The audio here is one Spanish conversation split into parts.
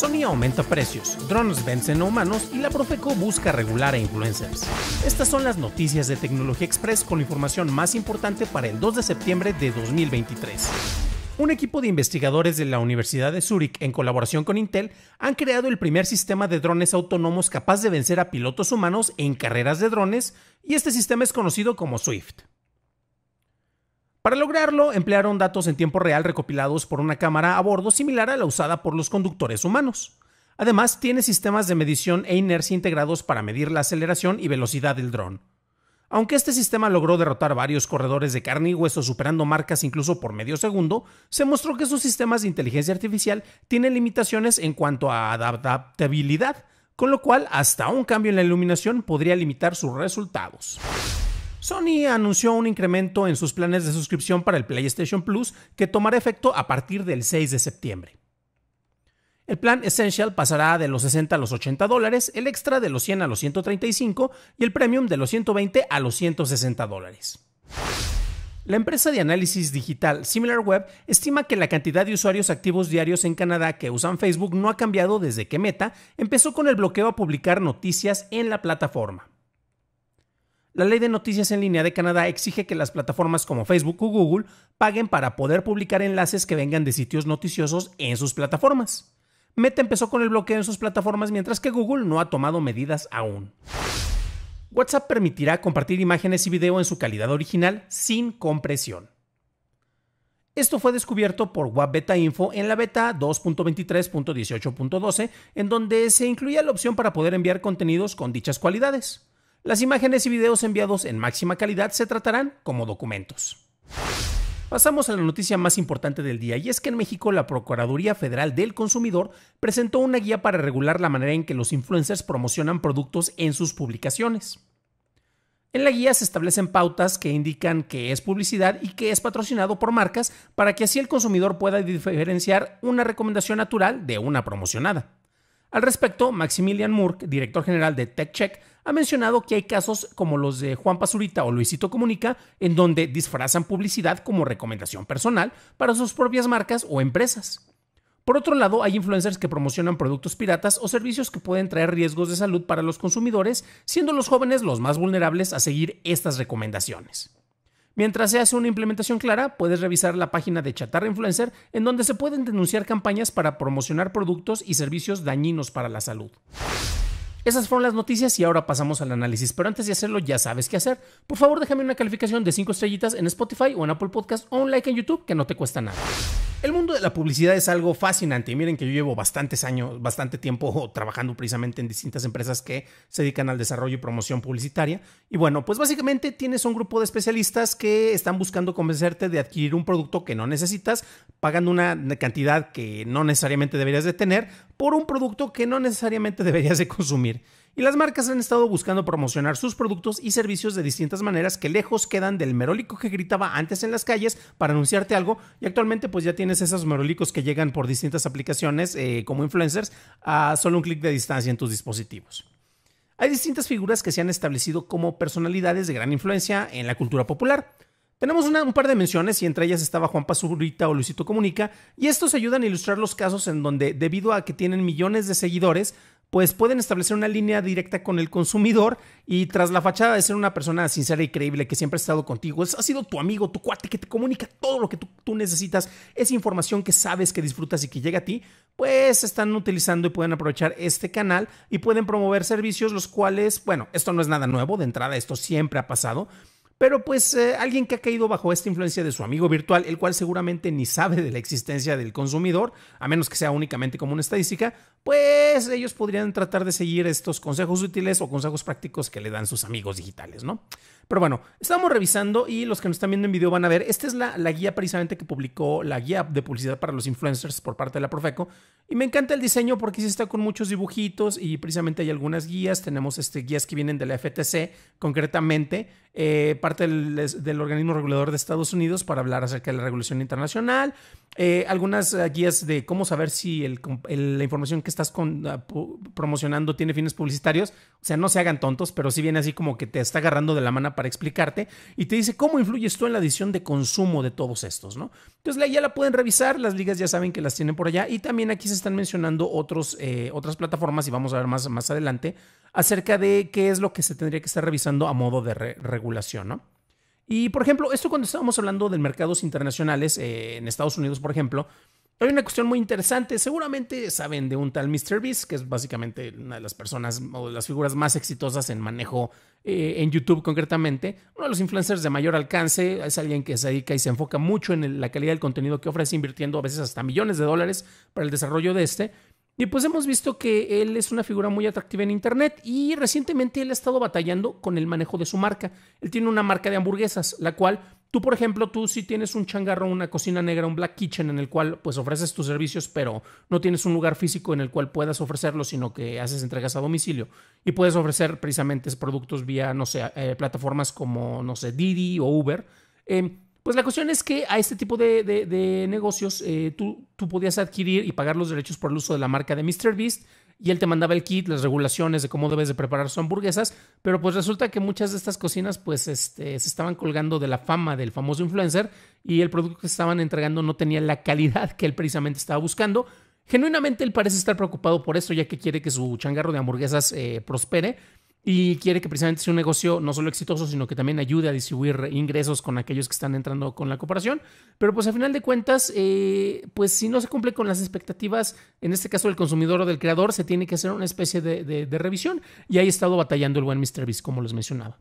Sony aumenta precios, drones vencen a humanos y la Profeco busca regular a influencers. Estas son las noticias de Tecnología Express con la información más importante para el 2 de septiembre de 2023. Un equipo de investigadores de la Universidad de Zurich en colaboración con Intel, han creado el primer sistema de drones autónomos capaz de vencer a pilotos humanos en carreras de drones, y este sistema es conocido como Swift. Para lograrlo, emplearon datos en tiempo real recopilados por una cámara a bordo similar a la usada por los conductores humanos. Además, tiene sistemas de medición e inercia integrados para medir la aceleración y velocidad del dron. Aunque este sistema logró derrotar varios corredores de carne y hueso superando marcas incluso por medio segundo, se mostró que sus sistemas de inteligencia artificial tienen limitaciones en cuanto a adaptabilidad, con lo cual hasta un cambio en la iluminación podría limitar sus resultados. Sony anunció un incremento en sus planes de suscripción para el PlayStation Plus que tomará efecto a partir del 6 de septiembre. El plan Essential pasará de los 60 a los 80 dólares, el extra de los 100 a los 135 y el premium de los 120 a los 160 dólares. La empresa de análisis digital SimilarWeb estima que la cantidad de usuarios activos diarios en Canadá que usan Facebook no ha cambiado desde que Meta empezó con el bloqueo a publicar noticias en la plataforma. La ley de noticias en línea de Canadá exige que las plataformas como Facebook o Google paguen para poder publicar enlaces que vengan de sitios noticiosos en sus plataformas. Meta empezó con el bloqueo en sus plataformas mientras que Google no ha tomado medidas aún. WhatsApp permitirá compartir imágenes y video en su calidad original sin compresión. Esto fue descubierto por Web Beta Info en la beta 2.23.18.12, en donde se incluía la opción para poder enviar contenidos con dichas cualidades. Las imágenes y videos enviados en máxima calidad se tratarán como documentos. Pasamos a la noticia más importante del día y es que en México la Procuraduría Federal del Consumidor presentó una guía para regular la manera en que los influencers promocionan productos en sus publicaciones. En la guía se establecen pautas que indican que es publicidad y que es patrocinado por marcas para que así el consumidor pueda diferenciar una recomendación natural de una promocionada. Al respecto, Maximilian Murk, director general de TechCheck, ha mencionado que hay casos como los de Juan Pazurita o Luisito Comunica, en donde disfrazan publicidad como recomendación personal para sus propias marcas o empresas. Por otro lado, hay influencers que promocionan productos piratas o servicios que pueden traer riesgos de salud para los consumidores, siendo los jóvenes los más vulnerables a seguir estas recomendaciones. Mientras se hace una implementación clara, puedes revisar la página de Chatarra Influencer en donde se pueden denunciar campañas para promocionar productos y servicios dañinos para la salud. Esas fueron las noticias y ahora pasamos al análisis. Pero antes de hacerlo, ya sabes qué hacer. Por favor, déjame una calificación de 5 estrellitas en Spotify o en Apple Podcast o un like en YouTube que no te cuesta nada. El mundo de la publicidad es algo fascinante. Y miren que yo llevo bastantes años, bastante tiempo trabajando precisamente en distintas empresas que se dedican al desarrollo y promoción publicitaria. Y bueno, pues básicamente tienes un grupo de especialistas que están buscando convencerte de adquirir un producto que no necesitas, pagando una cantidad que no necesariamente deberías de tener por un producto que no necesariamente deberías de consumir. Y las marcas han estado buscando promocionar sus productos y servicios de distintas maneras que lejos quedan del merólico que gritaba antes en las calles para anunciarte algo y actualmente pues ya tienes esos merólicos que llegan por distintas aplicaciones eh, como influencers a solo un clic de distancia en tus dispositivos. Hay distintas figuras que se han establecido como personalidades de gran influencia en la cultura popular. Tenemos un par de menciones y entre ellas estaba Juan Pazurita o Luisito Comunica y estos ayudan a ilustrar los casos en donde debido a que tienen millones de seguidores, pues pueden establecer una línea directa con el consumidor y tras la fachada de ser una persona sincera y creíble que siempre ha estado contigo, ha sido tu amigo, tu cuate que te comunica todo lo que tú, tú, necesitas, esa información que sabes que disfrutas y que llega a ti, pues están utilizando y pueden aprovechar este canal y pueden promover servicios los cuales, bueno, esto no es nada nuevo, de entrada esto siempre ha pasado pero pues eh, alguien que ha caído bajo esta influencia de su amigo virtual, el cual seguramente ni sabe de la existencia del consumidor, a menos que sea únicamente como una estadística, pues ellos podrían tratar de seguir estos consejos útiles o consejos prácticos que le dan sus amigos digitales, ¿no? Pero bueno, estamos revisando y los que nos están viendo en video van a ver, esta es la, guía precisamente que publicó la guía de publicidad para los influencers por parte de la Profeco y me encanta el diseño porque sí está con muchos dibujitos y precisamente hay algunas guías, tenemos este, guías que vienen de la FTC concretamente, eh, para parte del, organismo regulador de Estados Unidos para hablar acerca de la regulación internacional, eh, algunas eh, guías de cómo saber si la información que estás ah, promocionando tiene fines publicitarios, o sea, no se hagan tontos, pero sí viene así como que te está agarrando de la mano para explicarte y te dice cómo influyes tú en la decisión de consumo de todos estos, ¿no? Entonces ya la pueden revisar, las ligas ya saben que las tienen por allá y también aquí se están mencionando otros, eh, otras plataformas y vamos a ver más, más adelante acerca de qué es lo que se tendría que estar revisando a modo de regulación, ¿no? Y por ejemplo, esto cuando estábamos hablando de mercados internacionales, eh, en Estados Unidos, por ejemplo, hay una cuestión muy interesante. Seguramente saben de un tal Mr. que es básicamente una de las personas o de las figuras más exitosas en manejo eh, en YouTube, concretamente. Uno de los influencers de mayor alcance es alguien que se dedica y se enfoca mucho en la calidad del contenido que ofrece, invirtiendo a veces hasta millones de dólares para el desarrollo de este. Y pues hemos visto que él es una figura muy atractiva en Internet y recientemente él ha estado batallando con el manejo de su marca. Él tiene una marca de hamburguesas, la cual tú, por ejemplo, tú si tienes un changarro, una cocina negra, un black kitchen en el cual pues ofreces tus servicios, pero no tienes un lugar físico en el cual puedas ofrecerlo, sino que haces entregas a domicilio. Y puedes ofrecer precisamente productos vía, no sé, eh, plataformas como, no sé, Didi o Uber. Em, pues la cuestión es que a este tipo de, negocios eh, tú tú podías adquirir y pagar los derechos por el uso de la marca de Beast y él te mandaba el kit, las regulaciones de cómo debes de preparar sus hamburguesas, pero pues resulta que muchas de estas cocinas pues este, se estaban colgando de la fama del famoso influencer y el producto que estaban entregando no tenía la calidad que él precisamente estaba buscando. Genuinamente él parece estar preocupado por esto ya que quiere que su changarro de hamburguesas eh, prospere y quiere que precisamente sea un negocio no solo exitoso, sino que también ayude a distribuir ingresos con aquellos que están entrando con la cooperación. Pero pues a final de cuentas, eh, pues si no se cumple con las expectativas, en este caso del consumidor o del creador, se tiene que hacer una especie de, de revisión. Y ahí ha estado batallando el buen Mr. Beast, como les mencionaba.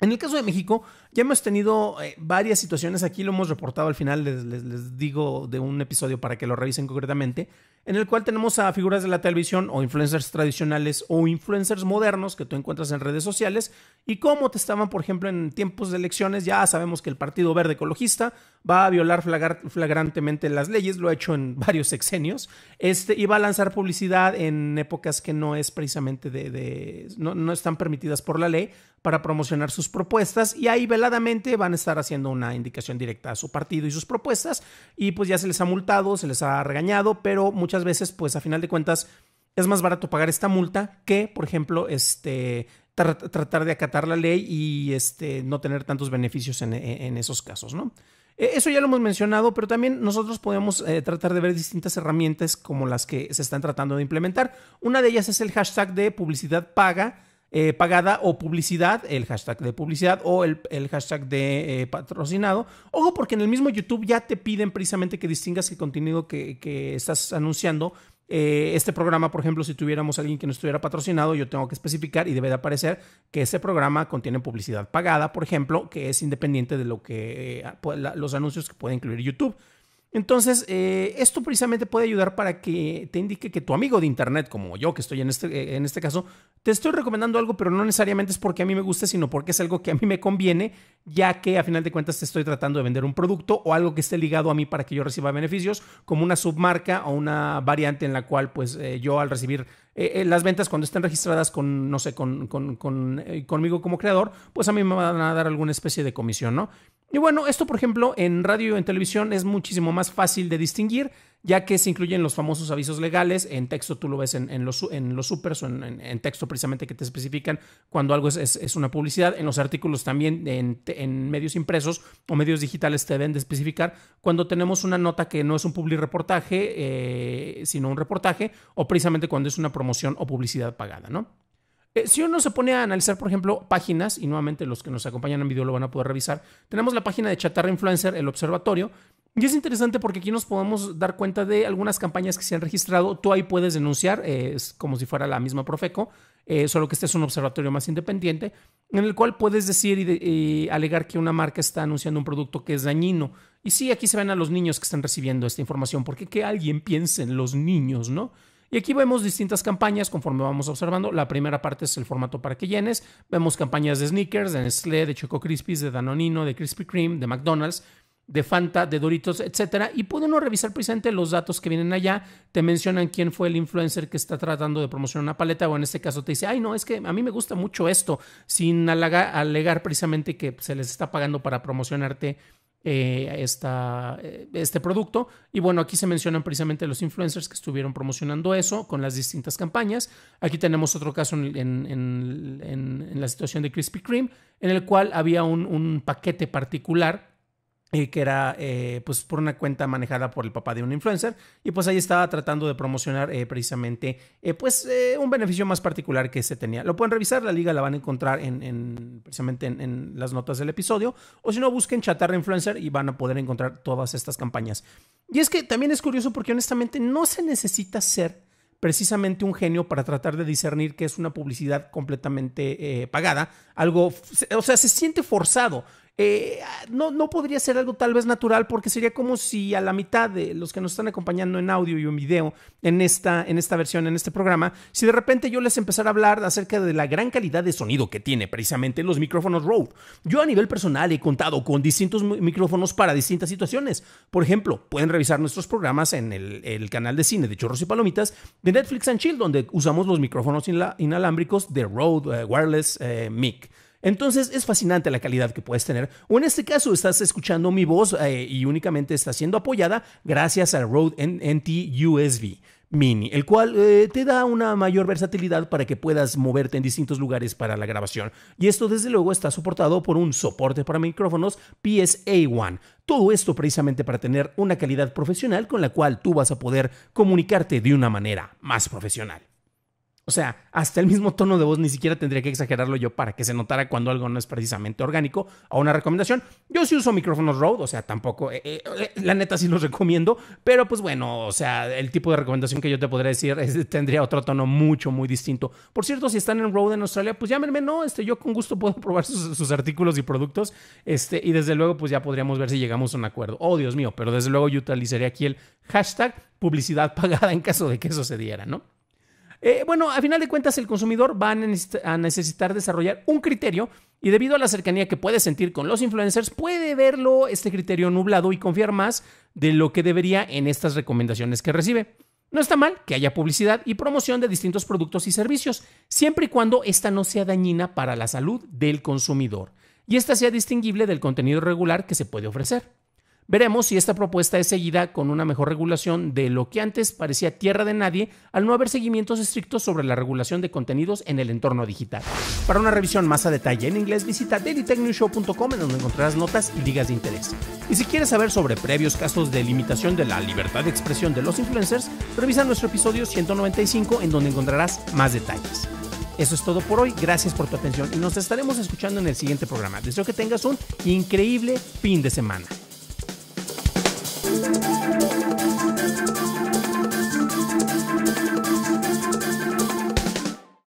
En el caso de México, ya hemos tenido eh, varias situaciones, aquí lo hemos reportado al final, les, digo de un episodio para que lo revisen concretamente, en el cual tenemos a figuras de la televisión o influencers tradicionales o influencers modernos que tú encuentras en redes sociales y cómo te estaban, por ejemplo, en tiempos de elecciones, ya sabemos que el Partido Verde Ecologista va a violar flagrantemente las leyes, lo ha hecho en varios sexenios, este, y va a lanzar publicidad en épocas que no es precisamente de, no, no están permitidas por la ley para promocionar sus propuestas y ahí veladamente van a estar haciendo una indicación directa a su partido y sus propuestas y pues ya se les ha multado, se les ha regañado, pero muchas veces pues a final de cuentas es más barato pagar esta multa que, por ejemplo, este, tratar de acatar la ley y este, no tener tantos beneficios en, e-, esos casos, ¿no? E-, eso ya lo hemos mencionado, pero también nosotros podemos eh, tratar de ver distintas herramientas como las que se están tratando de implementar. Una de ellas es el hashtag de publicidad paga, eh, pagada o publicidad, el hashtag de publicidad o el, hashtag de eh, patrocinado. Ojo, porque en el mismo YouTube ya te piden precisamente que distingas el contenido que, que estás anunciando. Eh, este programa, por ejemplo, si tuviéramos alguien que no estuviera patrocinado, yo tengo que especificar y debe de aparecer que ese programa contiene publicidad pagada, por ejemplo, que es independiente de lo que los anuncios que puede incluir YouTube. Entonces, eh, esto precisamente puede ayudar para que te indique que tu amigo de internet, como yo que estoy en este, eh, en este caso, te estoy recomendando algo, pero no necesariamente es porque a mí me guste, sino porque es algo que a mí me conviene, ya que a final de cuentas te estoy tratando de vender un producto o algo que esté ligado a mí para que yo reciba beneficios, como una submarca o una variante en la cual pues eh, yo al recibir las ventas cuando estén registradas con, no sé, con, con, con conmigo como creador, pues a mí me van a dar alguna especie de comisión, ¿no? Y bueno, esto por ejemplo en radio y en televisión es muchísimo más fácil de distinguir, ya que se incluyen los famosos avisos legales, en texto tú lo ves en, los, en los supers o en, texto precisamente que te especifican cuando algo es, una publicidad, en los artículos también, en, medios impresos o medios digitales te deben de especificar cuando tenemos una nota que no es un public reportaje, eh, sino un reportaje, o precisamente cuando es una promoción o publicidad pagada, ¿no? Eh, si uno se pone a analizar, por ejemplo, páginas, y nuevamente los que nos acompañan en video lo van a poder revisar, tenemos la página de Chatarra Influencer, el observatorio, y es interesante porque aquí nos podemos dar cuenta de algunas campañas que se han registrado. Tú ahí puedes denunciar, eh, es como si fuera la misma Profeco, eh, solo que este es un observatorio más independiente, en el cual puedes decir y, alegar que una marca está anunciando un producto que es dañino. Y sí, aquí se ven a los niños que están recibiendo esta información, porque que alguien piense en los niños, ¿no? Y aquí vemos distintas campañas conforme vamos observando. La primera parte es el formato para que llenes. Vemos campañas de Sneakers, de Nestlé, de Choco Crispies, de Danonino, de Krispy Kreme, de McDonald's de Fanta, de Doritos, etcétera, y puede uno revisar precisamente los datos que vienen allá, te mencionan quién fue el influencer que está tratando de promocionar una paleta, o en este caso te dice, ay no, es que a mí me gusta mucho esto, sin alegar precisamente que se les está pagando para promocionarte eh, esta, eh, este producto. Y bueno, aquí se mencionan precisamente los influencers que estuvieron promocionando eso con las distintas campañas. Aquí tenemos otro caso en, la situación de Krispy Kreme, en el cual había un paquete particular eh, que era eh, pues por una cuenta manejada por el papá de un influencer y pues ahí estaba tratando de promocionar eh, precisamente pues un beneficio más particular que se tenía lo pueden revisar la liga la van a encontrar en, precisamente en, las notas del episodio o si no busquen chatarra influencer y van a poder encontrar todas estas campañas y es que también es curioso porque honestamente no se necesita ser precisamente un genio para tratar de discernir que es una publicidad completamente pagada algo o sea se siente forzado eh, no, no podría ser algo tal vez natural porque sería como si a la mitad de los que nos están acompañando en audio y en video en esta, en esta versión, en este programa, si de repente yo les empezara a hablar acerca de la gran calidad de sonido que tiene precisamente los micrófonos Rode. Yo a nivel personal he contado con distintos micrófonos para distintas situaciones. Por ejemplo, pueden revisar nuestros programas en el, canal de cine de Chorros y Palomitas de Netflix and Chill, donde usamos los micrófonos inalámbricos de Rode eh, Wireless eh, Mic. Entonces es fascinante la calidad que puedes tener. O en este caso estás escuchando mi voz eh, y únicamente está siendo apoyada gracias al Rode NT USB Mini, el cual eh, te da una mayor versatilidad para que puedas moverte en distintos lugares para la grabación. Y esto desde luego está soportado por un soporte para micrófonos PSA1. Todo esto precisamente para tener una calidad profesional con la cual tú vas a poder comunicarte de una manera más profesional. O sea, hasta el mismo tono de voz ni siquiera tendría que exagerarlo yo para que se notara cuando algo no es precisamente orgánico A una recomendación. Yo sí uso micrófonos Rode, o sea, tampoco, eh, eh, eh, la neta sí los recomiendo, pero pues bueno, o sea, el tipo de recomendación que yo te podría decir es, tendría otro tono mucho, muy distinto. Por cierto, si están en Rode en Australia, pues llámenme, no, este, yo con gusto puedo probar sus, artículos y productos, este, y desde luego pues ya podríamos ver si llegamos a un acuerdo. Oh, Dios mío, pero desde luego yo utilizaría aquí el hashtag publicidad pagada en caso de que eso se diera, ¿no? Eh, bueno, a final de cuentas el consumidor va a necesitar desarrollar un criterio y debido a la cercanía que puede sentir con los influencers, puede verlo este criterio nublado y confiar más de lo que debería en estas recomendaciones que recibe. No está mal que haya publicidad y promoción de distintos productos y servicios, siempre y cuando esta no sea dañina para la salud del consumidor y esta sea distinguible del contenido regular que se puede ofrecer. Veremos si esta propuesta es seguida con una mejor regulación de lo que antes parecía tierra de nadie al no haber seguimientos estrictos sobre la regulación de contenidos en el entorno digital. Para una revisión más a detalle en inglés visita dailytechnewshow.com en donde encontrarás notas y ligas de interés. Y si quieres saber sobre previos casos de limitación de la libertad de expresión de los influencers, revisa nuestro episodio 195 en donde encontrarás más detalles. Eso es todo por hoy, gracias por tu atención y nos estaremos escuchando en el siguiente programa. Deseo que tengas un increíble fin de semana. Thank you.